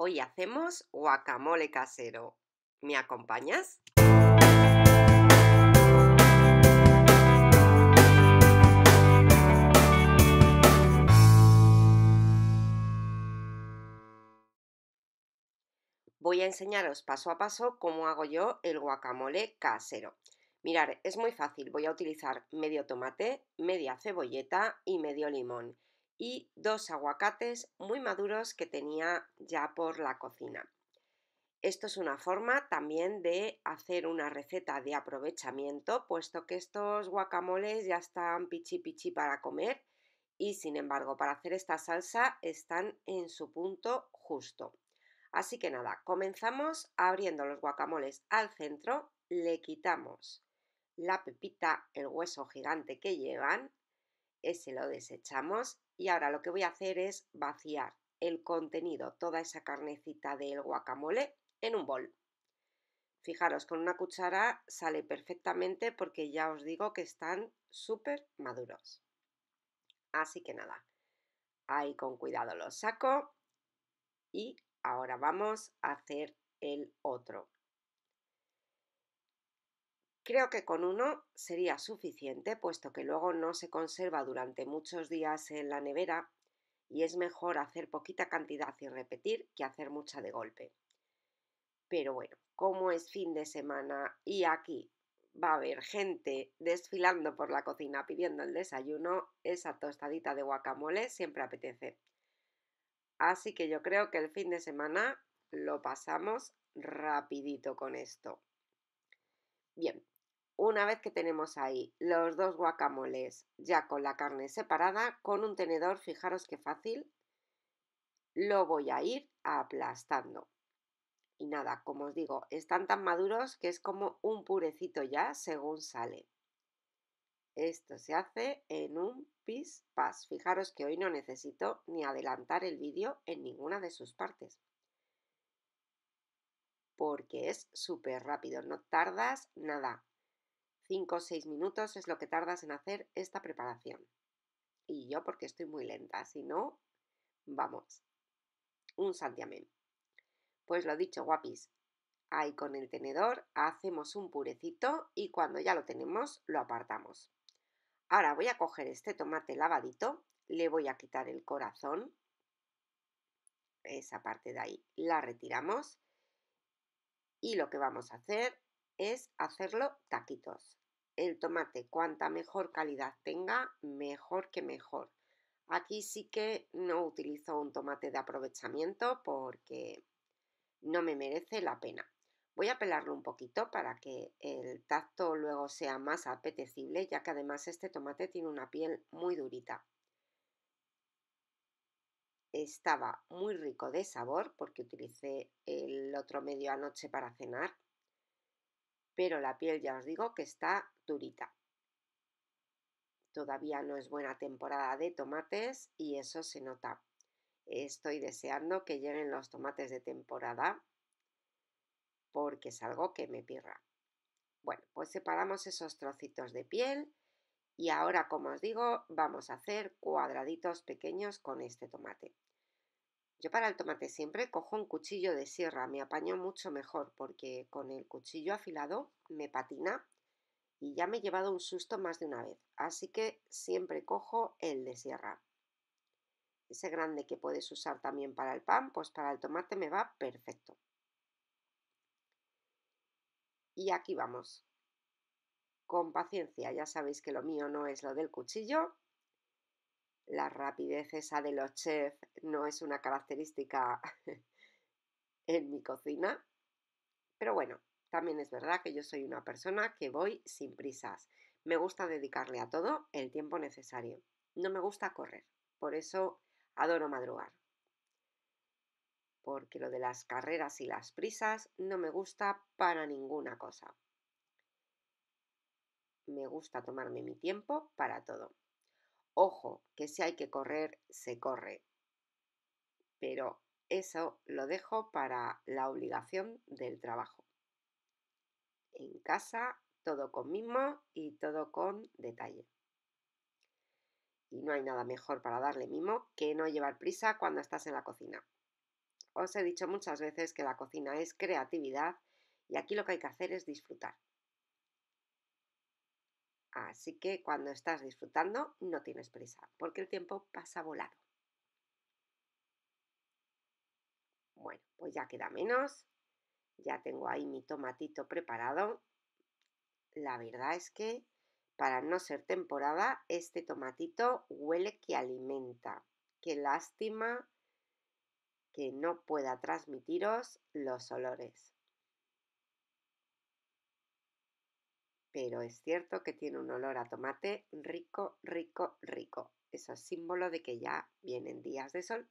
Hoy hacemos guacamole casero. ¿Me acompañas? Voy a enseñaros paso a paso cómo hago yo el guacamole casero. Mirad, es muy fácil. Voy a utilizar medio tomate, media cebolleta y medio limón y dos aguacates muy maduros que tenía ya por la cocina. Esto es una forma también de hacer una receta de aprovechamiento, puesto que estos guacamoles ya están pichi pichi para comer y sin embargo para hacer esta salsa están en su punto justo. Así que nada, comenzamos abriendo los guacamoles al centro, le quitamos la pepita, el hueso gigante que llevan, ese lo desechamos y ahora lo que voy a hacer es vaciar el contenido, toda esa carnecita del guacamole, en un bol. Fijaros, con una cuchara sale perfectamente porque ya os digo que están súper maduros. Así que nada, ahí con cuidado los saco y ahora vamos a hacer el otro. Creo que con uno sería suficiente, puesto que luego no se conserva durante muchos días en la nevera y es mejor hacer poquita cantidad y repetir que hacer mucha de golpe. Pero bueno, como es fin de semana y aquí va a haber gente desfilando por la cocina pidiendo el desayuno, esa tostadita de guacamole siempre apetece. Así que yo creo que el fin de semana lo pasamos rapidito con esto. Bien, una vez que tenemos ahí los dos guacamoles ya con la carne separada, con un tenedor, fijaros qué fácil, lo voy a ir aplastando. Y nada, como os digo, están tan maduros que es como un purecito ya según sale. Esto se hace en un pis pas. Fijaros que hoy no necesito ni adelantar el vídeo en ninguna de sus partes. Porque es súper rápido, no tardas nada. 5 o 6 minutos es lo que tardas en hacer esta preparación. Y yo porque estoy muy lenta, si no, vamos. Un santiamén. Pues lo dicho, guapis. Ahí con el tenedor hacemos un purecito y cuando ya lo tenemos lo apartamos. Ahora voy a coger este tomate lavadito, le voy a quitar el corazón, esa parte de ahí la retiramos y lo que vamos a hacer es hacerlo taquitos. El tomate, cuanta mejor calidad tenga, mejor que mejor. Aquí sí que no utilizo un tomate de aprovechamiento porque no me merece la pena. Voy a pelarlo un poquito para que el tacto luego sea más apetecible, ya que además este tomate tiene una piel muy durita. Estaba muy rico de sabor porque utilicé el otro medio anoche para cenar pero la piel ya os digo que está durita. Todavía no es buena temporada de tomates y eso se nota. Estoy deseando que lleguen los tomates de temporada porque es algo que me pirra. Bueno, pues separamos esos trocitos de piel y ahora, como os digo, vamos a hacer cuadraditos pequeños con este tomate. Yo para el tomate siempre cojo un cuchillo de sierra, me apaño mucho mejor porque con el cuchillo afilado me patina y ya me he llevado un susto más de una vez, así que siempre cojo el de sierra. Ese grande que puedes usar también para el pan, pues para el tomate me va perfecto. Y aquí vamos. Con paciencia, ya sabéis que lo mío no es lo del cuchillo, la rapidez esa de los chefs no es una característica en mi cocina. Pero bueno, también es verdad que yo soy una persona que voy sin prisas. Me gusta dedicarle a todo el tiempo necesario. No me gusta correr. Por eso adoro madrugar. Porque lo de las carreras y las prisas no me gusta para ninguna cosa. Me gusta tomarme mi tiempo para todo. Ojo, que si hay que correr, se corre. Pero eso lo dejo para la obligación del trabajo. En casa, todo con mimo y todo con detalle. Y no hay nada mejor para darle mimo que no llevar prisa cuando estás en la cocina. Os he dicho muchas veces que la cocina es creatividad y aquí lo que hay que hacer es disfrutar. Así que cuando estás disfrutando no tienes prisa, porque el tiempo pasa volado. Bueno, pues ya queda menos. Ya tengo ahí mi tomatito preparado. La verdad es que para no ser temporada, este tomatito huele que alimenta. Qué lástima que no pueda transmitiros los olores. pero es cierto que tiene un olor a tomate rico, rico, rico. Eso es símbolo de que ya vienen días de sol.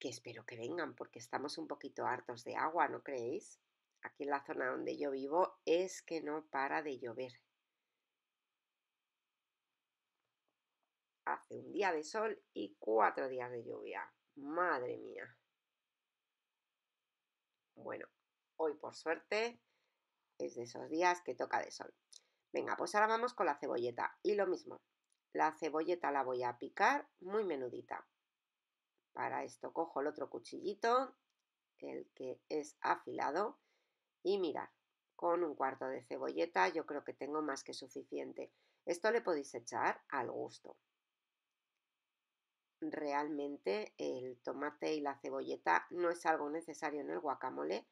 Que espero que vengan porque estamos un poquito hartos de agua, ¿no creéis? Aquí en la zona donde yo vivo es que no para de llover. Hace un día de sol y cuatro días de lluvia. Madre mía. Bueno, Hoy, por suerte, es de esos días que toca de sol. Venga, pues ahora vamos con la cebolleta. Y lo mismo, la cebolleta la voy a picar muy menudita. Para esto cojo el otro cuchillito, el que es afilado, y mirar, con un cuarto de cebolleta yo creo que tengo más que suficiente. Esto le podéis echar al gusto. Realmente el tomate y la cebolleta no es algo necesario en el guacamole,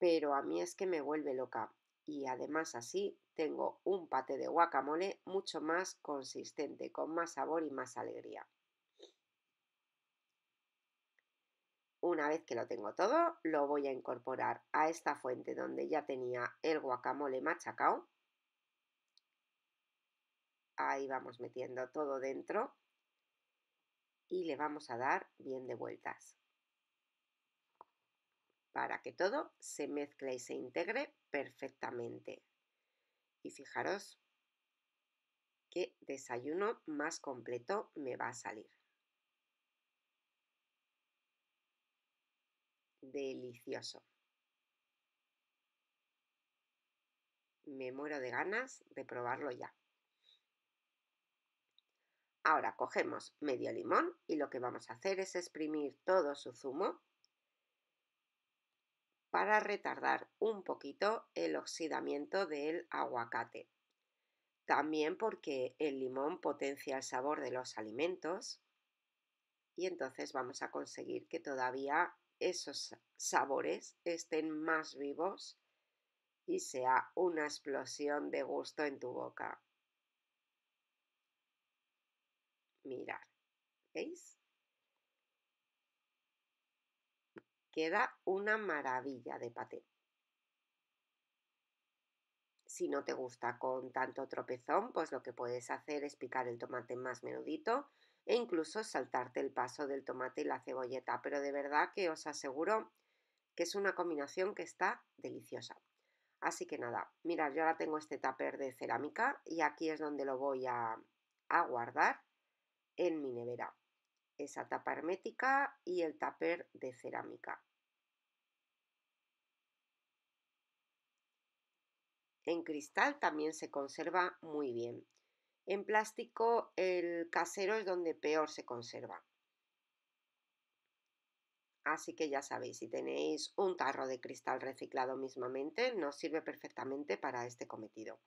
pero a mí es que me vuelve loca y además así tengo un pate de guacamole mucho más consistente, con más sabor y más alegría. Una vez que lo tengo todo, lo voy a incorporar a esta fuente donde ya tenía el guacamole machacao. Ahí vamos metiendo todo dentro y le vamos a dar bien de vueltas para que todo se mezcle y se integre perfectamente. Y fijaros qué desayuno más completo me va a salir. Delicioso. Me muero de ganas de probarlo ya. Ahora cogemos medio limón y lo que vamos a hacer es exprimir todo su zumo para retardar un poquito el oxidamiento del aguacate. También porque el limón potencia el sabor de los alimentos y entonces vamos a conseguir que todavía esos sabores estén más vivos y sea una explosión de gusto en tu boca. Mirar, ¿veis? queda una maravilla de paté. Si no te gusta con tanto tropezón, pues lo que puedes hacer es picar el tomate más menudito e incluso saltarte el paso del tomate y la cebolleta, pero de verdad que os aseguro que es una combinación que está deliciosa. Así que nada, mirad, yo ahora tengo este tupper de cerámica y aquí es donde lo voy a, guardar en mi nevera. Esa tapa hermética y el tupper de cerámica. En cristal también se conserva muy bien. En plástico el casero es donde peor se conserva. Así que ya sabéis, si tenéis un tarro de cristal reciclado mismamente, nos sirve perfectamente para este cometido.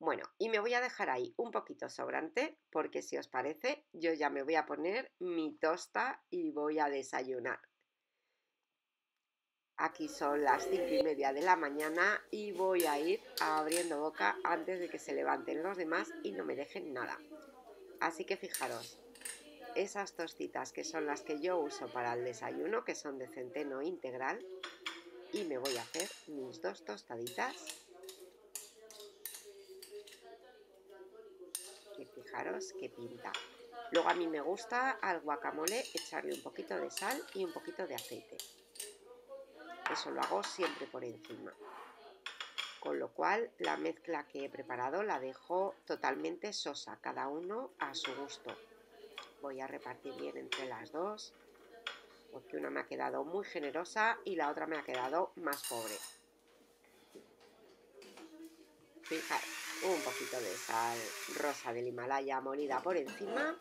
Bueno, y me voy a dejar ahí un poquito sobrante, porque si os parece, yo ya me voy a poner mi tosta y voy a desayunar. Aquí son las 5 y media de la mañana y voy a ir abriendo boca antes de que se levanten los demás y no me dejen nada. Así que fijaros, esas tostitas que son las que yo uso para el desayuno, que son de centeno integral, y me voy a hacer mis dos tostaditas. Y fijaros qué pinta. Luego a mí me gusta al guacamole echarle un poquito de sal y un poquito de aceite. Eso lo hago siempre por encima. Con lo cual la mezcla que he preparado la dejo totalmente sosa, cada uno a su gusto. Voy a repartir bien entre las dos, porque una me ha quedado muy generosa y la otra me ha quedado más pobre. Fijaros, un poquito de sal rosa del Himalaya molida por encima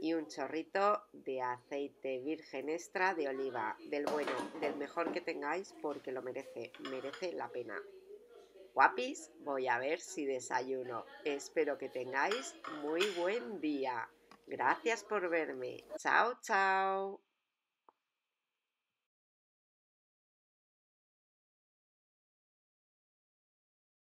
y un chorrito de aceite virgen extra de oliva, del bueno, del mejor que tengáis porque lo merece, merece la pena. Guapis, voy a ver si desayuno. Espero que tengáis muy buen día. Gracias por verme. Chao, chao.